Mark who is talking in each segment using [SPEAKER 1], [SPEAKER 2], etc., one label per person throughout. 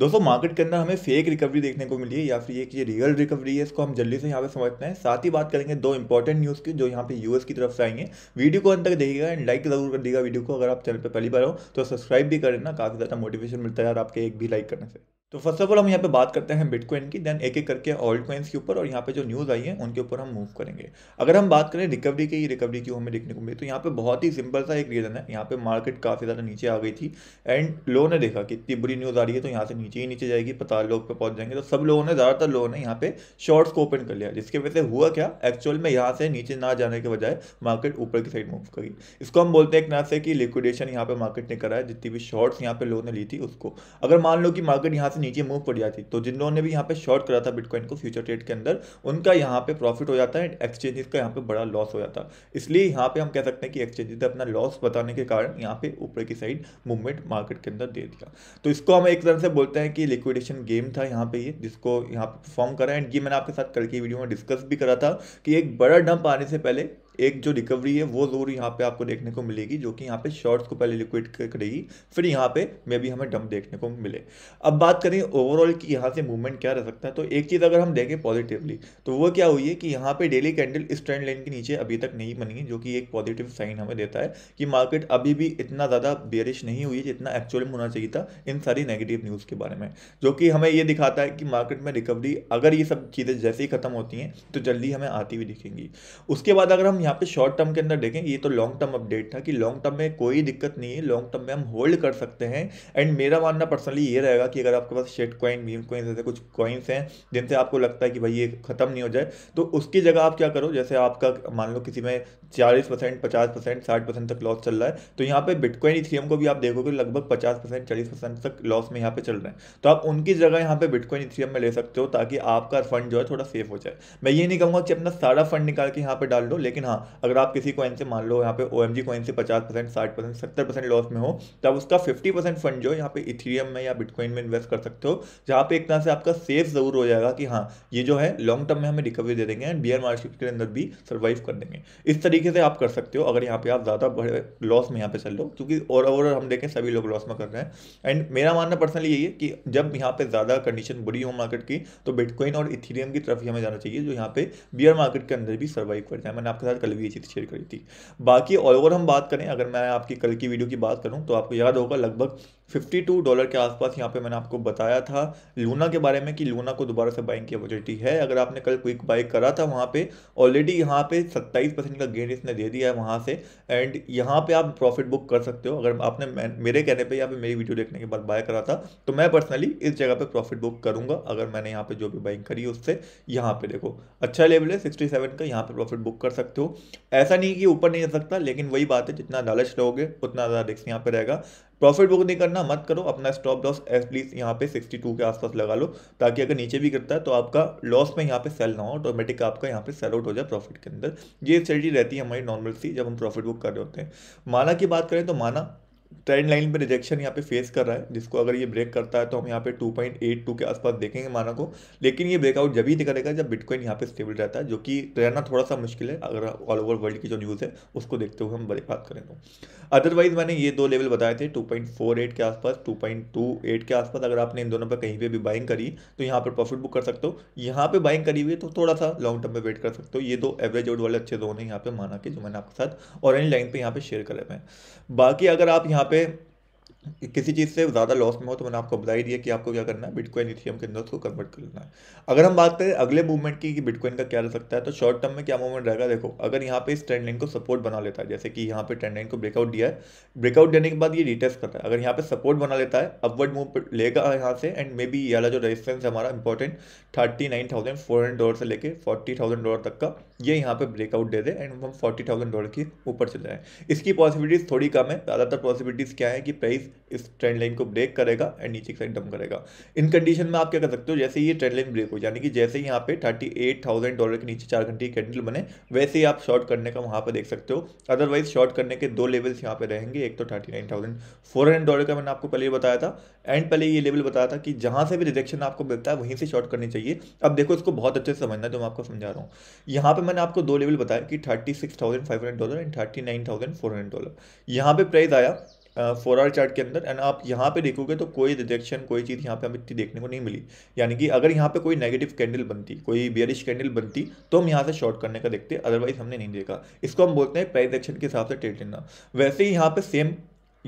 [SPEAKER 1] दोस्तों मार्केट के अंदर हमें फेक रिकवरी देखने को मिली है या फिर ये कि रियल रिकवरी है इसको हम जल्दी से यहाँ पे समझते हैं साथ ही बात करेंगे दो इंपॉर्टेंट न्यूज़ की जो यहाँ पे यूएस की तरफ से आएंगे वीडियो को अंत तक देखिएगा एंड लाइक जरूर कर दीजिएगा वीडियो को अगर आप चैनल पर पहली बार हो तो सब्सक्राइब भी करें ना काफ़ी ज़्यादा मोटिवेशन मिलता है यार आपके एक भी लाइक करने से तो फर्स्ट ऑफ ऑल हम यहाँ पे बात करते हैं बिटकॉइन की देन एक एक करके ऑल्ड क्वेंस के ऊपर और यहाँ पे जो न्यूज़ आई है उनके ऊपर हम मूव करेंगे अगर हम बात करें रिकवरी की रिकवरी क्यों हमें देखने को मिली तो यहाँ पे बहुत ही सिंपल सा एक रीज़न है यहाँ पे मार्केट काफ़ी ज़्यादा नीचे आ गई थी एंड लोगों ने देखा कि इतनी बुरी न्यूज़ आ रही है तो यहाँ से नीचे ही नीचे जाएगी पता लोग पे पहुँच जाएंगे तो सब लोगों ने ज़्यादातर लोगों ने यहाँ पे शॉर्ट्स को ओपन कर लिया जिसकी वजह से हुआ क्या एक्चुअल में यहाँ से नीचे ना जाने के बजाय मार्केट ऊपर की साइड मूव करी इसको हम बोलते हैं एक ना से कि लिक्विडेशन यहाँ पे मार्केट ने करा है जितनी भी शॉर्ट्स यहाँ पे लोगों ने ली थी उसको अगर मान लो कि मार्केट यहाँ से नीचे मूव कर जाती तो जिन लोगों ने भी यहाँ पे शॉर्ट करा था बिटकॉइन को फ्यूचर ट्रेड के अंदर उनका यहाँ पे प्रॉफिट हो जाता है एक्सचेंजेस का यहाँ पे बड़ा लॉस हो जाता इसलिए यहाँ पे हम कह सकते हैं कि एक्सचेंजेस ने अपना लॉस बताने के कारण यहाँ पे ऊपर की साइड मूवमेंट मार्केट के अंदर दे दिया तो इसको हम एक तरह से बोलते हैं कि लिक्विडेशन गेम था यहाँ पे ये जिसको यहाँ परफॉर्म करा एंड ये मैंने आपके साथ कल की वीडियो में डिस्कस भी करा था कि एक बड़ा डंप आने से पहले एक जो रिकवरी है वो ज़रूर यहाँ पे आपको देखने को मिलेगी जो कि यहाँ पे शॉर्ट्स को पहले लिक्विड करेगी फिर यहाँ पे मे भी हमें डंप देखने को मिले अब बात करें ओवरऑल की यहाँ से मूवमेंट क्या रह सकता है तो एक चीज़ अगर हम देखें पॉजिटिवली तो वो क्या हुई है कि यहाँ पर डेली कैंडल इस ट्रेंड लाइन के नीचे अभी तक नहीं बनी जो कि एक पॉजिटिव साइन हमें देता है कि मार्केट अभी भी इतना ज़्यादा बेरिश नहीं हुई जितना एक्चुअल में होना चाहिए था इन सारी नेगेटिव न्यूज़ के बारे में जो कि हमें ये दिखाता है कि मार्केट में रिकवरी अगर ये सब चीज़ें जैसे ही खत्म होती हैं तो जल्दी हमें आती हुई दिखेंगी उसके बाद अगर हम यहाँ पे शॉर्ट टर्म के अंदर देखें ये तो लॉन्ग टर्म अपडेट था कि लॉन्ग टर्म में कोई दिक्कत नहीं है लॉन्ग टर्म में हम होल्ड कर सकते हैं एंड मेरा मानना पर्सनली ये रहेगा कि अगर आपके पास शेट कॉइन वीम कॉइन ऐसे कुछ कॉइन्स हैं जिनसे आपको लगता है कि भाई ये खत्म नहीं हो जाए तो उसकी जगह आप क्या करो जैसे आपका मान लो किसी में चालीस परसेंट पचास परसेंट साठ परसेंट तक लॉस चल रहा है तो यहाँ पे बिटकॉइन इथियम को भी आप देखोगे लगभग पचास परसेंट चालीस परसेंट तक लॉस में यहाँ पे चल रहे हैं तो आप उनकी जगह यहाँ पे बिटकॉइन इथियम में ले सकते हो ताकि आपका फंड जो है थोड़ा सेफ हो जाए मैं ये नहीं कहूँगा कि अपना सारा फंड निकाल के यहाँ पर डाल लो लेकिन हाँ, हाँ अगर आप किसी कॉइन से मान लो यहाँ पे ओ एम जी कॉइन से पचास परसेंट साठ परसेंट सत्तर परसेंट लॉस में हो तब तो उसका फिफ्टी परसेंट फंड जो यहाँ पे इथीरियम में या बिटकॉइन में इन्वेस्ट कर सकते हो जहाँ पे एक तरह से आपका सेफ जरूर हो जाएगा कि हाँ ये जो है लॉन्ग टर्म में हमें रिकवरी दे देंगे एंड बियर मार्केट के अंदर भी सर्वाइव कर देंगे इस तरीके से आप कर सकते हो अगर यहाँ पे आप ज़्यादा बड़े लॉस में यहाँ पे चल लो क्योंकि और ओवरऑल हम देखें सभी लोग लॉस में कर रहे हैं एंड मेरा मानना पर्सनली यही है कि जब यहाँ पे ज़्यादा कंडीशन बुरी हो मार्केट की तो बिटकॉइन और इथीरियम की तरफ ही हमें जाना चाहिए जो यहाँ पे बियर मार्केट के अंदर भी सर्वाइव कर जाए मैंने आपके साथ कल भी ये चीज़ शेयर करी थी बाकी ऑल ओवर हम बात करें अगर मैं आपकी कल की वीडियो की बात करूँ तो आपको याद होगा लगभग 52 डॉलर के आसपास यहाँ पे मैंने आपको बताया था लूना के बारे में कि लूना को दोबारा से बाइंग की अपॉर्चुनिटी है अगर आपने कल क्विक बाई करा था वहाँ पे ऑलरेडी यहाँ पे 27 परसेंट का गेन इसने दे दिया है वहाँ से एंड यहाँ पे आप प्रॉफिट बुक कर सकते हो अगर आपने मेरे कहने पे यहाँ पे मेरी वीडियो देखने के बाद बाय करा था तो मैं पर्सनली इस जगह पर प्रॉफिट बुक करूँगा अगर मैंने यहाँ पर जो भी बाइंग करी उससे यहाँ पर देखो अच्छा लेवल है सिक्सटी का यहाँ पर प्रॉफिट बुक कर सकते हो ऐसा नहीं कि ऊपर नहीं जा सकता लेकिन वही बात है जितना लालच रहोगे उतना ज़्यादा रिक्स यहाँ पर रहेगा प्रॉफिट बुक नहीं करना मत करो अपना स्टॉप लॉस एस प्लीज यहाँ पे 62 के आसपास लगा लो ताकि अगर नीचे भी गिरता है तो आपका लॉस में यहाँ पे सेल ना हो ऑटोमेटिक आपका यहाँ पे सेल आउट हो जाए प्रॉफिट के अंदर ये स्ट्रेटी रहती है हमारी नॉर्मल सी जब हम प्रॉफिट बुक कर रहे होते हैं माना की बात करें तो माना ट्रेंड लाइन पे रिजेक्शन यहाँ पे फेस कर रहा है जिसको अगर ये ब्रेक करता है तो हम यहाँ पे 2.82 के आसपास देखेंगे माना को लेकिन ये ब्रेकआउट जब ही दिखेगा जब बिटकॉइन यहाँ पे स्टेबल रहता है जो कि रहना थोड़ा सा मुश्किल है अगर ऑल ओवर वर्ल्ड की जो न्यूज़ है उसको देखते हुए हम बड़ी बात करेंगे अदरवाइज तो। मैंने ये दो लेवल बताए थे टू के आसपास टू के आसपास अगर आपने इन दोनों पर कहीं पर भी बाइंग करी तो यहाँ पर प्रॉफिट बुक कर सकते हो यहाँ पर बाइंग करी हुई तो थोड़ा सा लॉन्ग टर्म में वेट कर सकते हो ये दो एवरेज आउट वाले अच्छे जोन है यहाँ पे माना के जो मैंने आपके साथ ऑरेंज लाइन पर यहाँ पर शेयर करे हुए हैं बाकी अगर आप यहाँ पे किसी चीज़ से ज़्यादा लॉस में हो तो मैंने आपको बता ही दिया कि आपको क्या करना है बिटकॉइन इथियम के अंदर उसको कन्वर्ट कर लेना है अगर हम बात करें अगले मूवमेंट की कि बिटकॉइन का क्या रह सकता है तो शॉर्ट टर्म में क्या मूवमेंट रहेगा देखो अगर यहाँ पे इस ट्रेंड लाइन को सपोर्ट बना लेता है जैसे कि यहाँ पे ट्रेंड लाइन को ब्रेकआउट दिया है ब्रेकआउट देने के बाद ये रिटेस्ट करता है अगर यहाँ पे सपोर्ट बना लेता है अपवर्ड मूव लेगा यहाँ से एंड मे बी ये जो रेजिस्टेंस है हमारा important thirty nine thousand four hundred dollar से लेकर फोर्टी थाउजेंड डॉलर तक का ये यहाँ पे ब्रेकआउट दे दे एंड हम फोर्टी थाउजेंड डॉलर के ऊपर चले जाएँ इसकी पॉसिबिलिटीज़ थोड़ी कम है ज़्यादातर पॉसिबिलिटीज़ क्या है कि प्राइस इस ट्रेंड लाइन को ब्रेक करेगा एंड नीचे की साइड डम करेगा इन कंडीशन में आप क्या कर सकते हो जैसे ये ट्रेंड लाइन ब्रेक हो यानी कि जैसे यहाँ पे थर्टी एट थाउजेंड डॉलर के नीचे चार घंटे की कैंडल बने वैसे ही आप शॉर्ट करने का वहाँ पर देख सकते हो अदरवाइज शॉर्ट करने के दो लेवल्स यहाँ पे रहेंगे एक तो thirty nine thousand four hundred dollar का मैंने आपको पहले बताया था एंड पहले ये लेवल बताया था कि जहाँ से भी रिजेक्शन आपको मिलता है वहीं से शॉर्ट करनी चाहिए अब देखो इसको बहुत अच्छे से समझना जो मैं आपको समझा रहा हूँ यहाँ पर मैंने आपको दो लेवल बताया कि thirty six thousand five hundred dollar and thirty nine thousand four hundred dollar यहाँ पे प्राइस आया फोर आर चार्ट के अंदर एंड आप यहाँ पे देखोगे तो कोई रिजेक्शन कोई चीज़ यहाँ पे हमें इतनी देखने को नहीं मिली यानी कि अगर यहाँ पे कोई नेगेटिव कैंडल बनती कोई बियरिश कैंडल बनती तो हम यहाँ से शॉर्ट करने का देखते अदरवाइज हमने नहीं देखा इसको हम बोलते हैं प्राइस एक्शन के हिसाब से ट्रेड लेना वैसे ही यहाँ पर सेम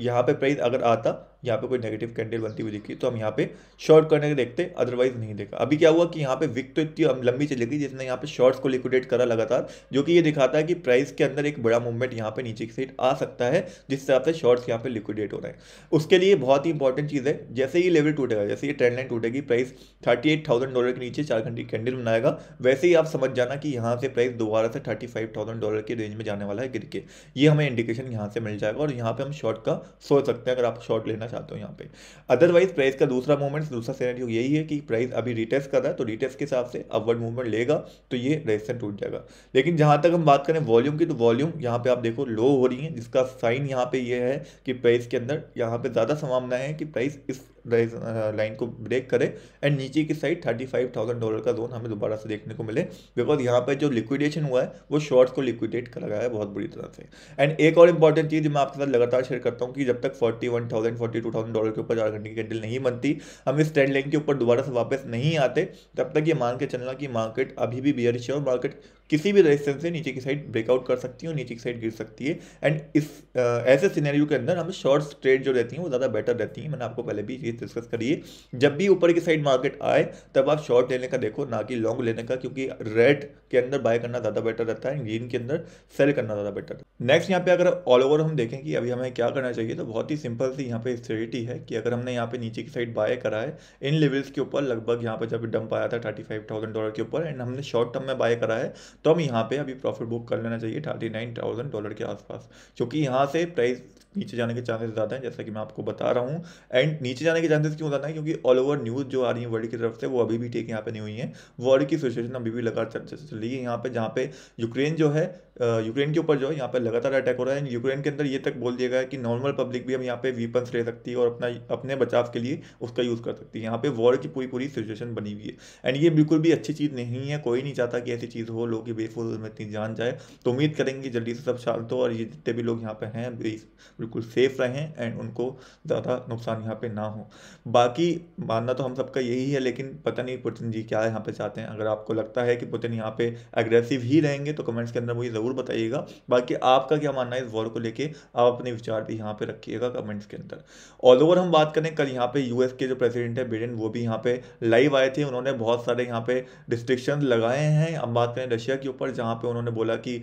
[SPEAKER 1] यहाँ पर प्राइस अगर आता यहाँ पे कोई नेगेटिव कैंडल बनती हुई दिखी तो हम यहाँ पे शॉर्ट करने के देखते अदरवाइज नहीं देखा अभी क्या हुआ कि यहाँ पे विक तो इतनी लंबी चली गई जिसने यहाँ पे शॉर्ट्स को लिक्विडेट करा लगातार जो कि ये दिखाता है कि प्राइस के अंदर एक बड़ा मूवमेंट यहाँ पे नीचे की साइड आ सकता है जिस हिसाब से शॉर्ट्स यहाँ पे लिक्विडेट हो रहे हैं उसके लिए बहुत ही इंपॉर्टेंट चीज़ है जैसे ही लेवल टूटेगा जैसे ये ट्रेंड लाइन टूटेगी price thirty eight thousand dollar के नीचे चार घंटे कैंडल बनाएगा वैसे ही आप समझ जाना कि यहाँ से प्राइस दोबारा से थर्टी फाइव थाउजेंड डॉलर के रेंज में जाने वाला है गिर के ये हमें इंडिकेशन यहाँ से मिल जाएगा और यहाँ पर हम शॉर्ट का सोच सकते हैं अगर आप शॉर्ट लेना करना चाहता हूँ यहाँ पे अदरवाइज प्राइस का दूसरा मूवमेंट दूसरा सेनेट यही है कि प्राइस अभी रिटेस्ट कर रहा है तो रिटेस्ट के हिसाब से अपवर्ड मूवमेंट लेगा तो ये रेजिस्टेंस टूट जाएगा लेकिन जहाँ तक हम बात करें वॉल्यूम की तो वॉल्यूम यहाँ पे आप देखो लो हो रही है जिसका साइन यहाँ पे ये है कि प्राइस के अंदर यहाँ पे ज़्यादा संभावना है कि प्राइस इस लाइन uh, को ब्रेक करे एंड नीचे की side thirty five thousand dollar का जोन हमें दोबारा से देखने को मिले बिकॉज यहाँ पर जो लिक्विडेशन हुआ है वो शॉर्ट्स को लिक्विडेट कर रहा है बहुत बुरी तरह से एंड एक और इंपॉर्टेंट चीज़ मैं आपके साथ लगातार शेयर करता हूँ कि जब तक forty one thousand forty two thousand dollar के ऊपर चार घंटे की कैंडल नहीं बनती हम इस ट्रेंड लाइन के ऊपर दोबारा से वापस नहीं आते तब तक ये मान के चलना कि मार्केट अभी भी बियर शेयर और मार्केट किसी भी रेजिस्टेंस से नीचे की साइड ब्रेकआउट कर सकती है और नीचे की साइड गिर सकती है एंड इस आ, uh, ऐसे सिनेरियो के अंदर हमें शॉर्ट ट्रेड जो रहती हैं वो ज़्यादा बेटर रहती हैं मैंने आपको पहले भी चीज डिस्कस करिए जब भी ऊपर की साइड मार्केट आए तब आप शॉर्ट लेने का देखो ना कि लॉन्ग लेने का क्योंकि रेड के अंदर बाय करना ज़्यादा बेटर रहता है ग्रीन के अंदर सेल करना ज़्यादा बेटर है नेक्स्ट यहाँ पे अगर ऑल ओवर हम देखें कि अभी हमें क्या करना चाहिए तो बहुत ही सिंपल सी यहाँ पे स्टेरिटी है कि अगर हमने यहाँ पे नीचे की साइड बाय करा है इन लेवल्स के ऊपर लगभग यहाँ पे जब डंप आया था थर्टी डॉलर के ऊपर एंड हमने शॉर्ट टर्म में बाय करा है तो हम यहाँ पे अभी प्रॉफिट बुक कर लेना चाहिए थर्टी डॉलर के आसपास क्योंकि यहाँ से प्राइस नीचे जाने के चांसेस ज़्यादा है जैसा कि मैं आपको बता रहा हूँ एंड नीचे जाने के चांसेस क्यों बताना है क्योंकि ऑल ओवर न्यूज़ जो आ रही है वर्ल्ड की तरफ से वो अभी भी ठीक यहाँ पे नहीं हुई है वॉर की सिचुएशन अभी भी लगातार चल रही है यहाँ पे जहाँ पे यूक्रेन जो है यूक्रेन के ऊपर जो है यहाँ पे लगातार अटैक हो रहा है यूक्रेन के अंदर ये तक बोल दिया गया है कि नॉर्मल पब्लिक भी अब यहाँ पे वीपन्स ले सकती है और अपना अपने बचाव के लिए उसका यूज़ कर सकती है यहाँ पे वॉर की पूरी पूरी सिचुएशन बनी हुई है एंड ये बिल्कुल भी अच्छी चीज़ नहीं है कोई नहीं चाहता कि ऐसी चीज़ हो लोग की बेफोज में इतनी जान जाए तो उम्मीद करेंगे जल्दी से सब शांत हो और ये जितने भी लोग यहाँ पे हैं बिल्कुल सेफ रहें एंड उनको ज़्यादा नुकसान यहाँ पे ना हो बाकी मानना तो हम सबका यही है लेकिन पता नहीं पुतिन जी क्या यहाँ पे चाहते हैं अगर आपको लगता है कि पुतिन यहाँ पे एग्रेसिव ही रहेंगे तो कमेंट्स के अंदर मुझे ज़रूर बताइएगा बाकी आपका क्या मानना है इस वॉर को लेकर आप अपने विचार भी यहाँ पे रखिएगा कमेंट्स के अंदर ऑल ओवर हम बात करें कल यहाँ पे यूएस के जो प्रेसिडेंट है बिडेन वो भी यहाँ पे लाइव आए थे उन्होंने बहुत सारे यहाँ पे रिस्ट्रिक्शन लगाए हैं हम बात करें रशिया के ऊपर जहाँ पे उन्होंने बोला कि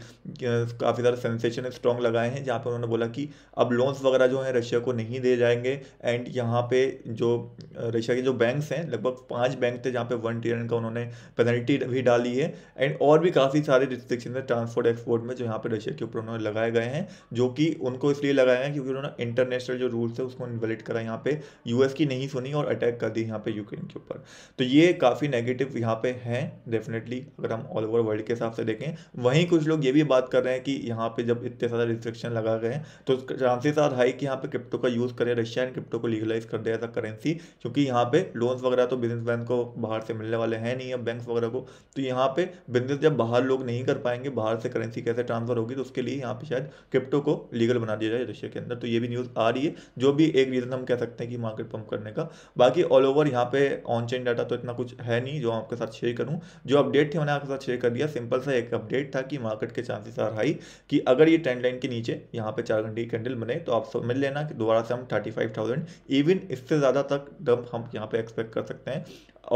[SPEAKER 1] काफ़ी सारे सेंसेशन स्ट्रॉन्ग लगाए हैं जहाँ पे उन्होंने बोला कि अब लोन्स वगैरह जो हैं रशिया को नहीं दिए जाएंगे एंड यहाँ पे जो रशिया के जो बैंक्स हैं लगभग पांच बैंक थे जहाँ पे वन ट्रिलियन का उन्होंने पेनल्टी भी डाली है एंड और भी काफ़ी सारे रिस्ट्रिक्शन है ट्रांसपोर्ट एक्सपोर्ट में जो यहाँ पे रशिया के ऊपर उन्होंने लगाए गए हैं जो कि उनको इसलिए लगाए हैं क्योंकि उन्होंने इंटरनेशनल जो रूल्स है उसको इन्वेलिड करा यहाँ पे यूएस की नहीं सुनी और अटैक कर दी यहाँ पे यूक्रेन के ऊपर तो ये काफ़ी नेगेटिव यहाँ पे हैं डेफिनेटली अगर हम ऑल ओवर वर्ल्ड के हिसाब से देखें वहीं कुछ लोग ये भी बात कर रहे हैं कि यहाँ पे जब इतने सारे रिस्ट्रिक्शन लगा गए हैं तो चांसेस आर हाई कि यहाँ पे क्रिप्टो का यूज़ करें रशिया एंड क्रिप्टो को लीगलाइज कर दिया का मतलब करेंसी क्योंकि यहाँ पे लोन्स वगैरह तो बिजनेस मैन को बाहर से मिलने वाले हैं नहीं अब बैंक वगैरह को तो यहाँ पे बिजनेस जब बाहर लोग नहीं कर पाएंगे बाहर से करेंसी कैसे ट्रांसफर होगी तो उसके लिए यहाँ पे शायद क्रिप्टो को लीगल बना दिया जाए रशिया के अंदर तो ये भी न्यूज़ आ रही है जो भी एक रीज़न हम कह सकते हैं कि मार्केट पम्प करने का बाकी ऑल ओवर यहाँ पे ऑन चेन डाटा तो इतना कुछ है नहीं जो आपके साथ शेयर करूँ जो अपडेट थे मैंने आपके साथ शेयर कर दिया सिंपल सा एक अपडेट था कि मार्केट के चांसेस आर हाई कि अगर ये ट्रेंड लाइन के नीचे यहाँ पे चार घंटे की कैंडल बने तो आप समझ लेना कि दोबारा से हम थर्टी फाइव थाउजेंड इवन इससे से ज़्यादा तक डंप हम यहाँ पे एक्सपेक्ट कर सकते हैं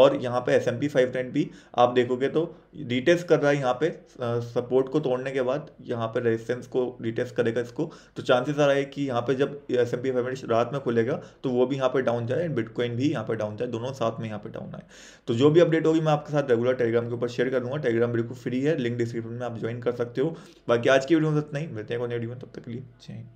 [SPEAKER 1] और यहाँ पे एस एम पी फाइव भी आप देखोगे तो रिटेस्ट कर रहा है यहाँ पे सपोर्ट को तोड़ने के बाद यहाँ पे रेजिस्टेंस को रिटेस्ट करेगा इसको तो चांसेस आ रहा है कि यहाँ पे जब एस एम पी फाइव रात में खुलेगा तो वो भी यहाँ पे डाउन जाए एंड बिटकॉइन भी यहाँ पे डाउन जाए दोनों साथ में यहाँ पे डाउन आए तो जो भी अपडेट होगी मैं आपके साथ रेगुलर टेलीग्राम के ऊपर शेयर कर दूँगा टेलीग्राम बिल्कुल फ्री है लिंक डिस्क्रिप्शन में आप ज्वाइन कर सकते हो बाकी आज की वीडियो में नहीं मिलते हैं तब तक के लिए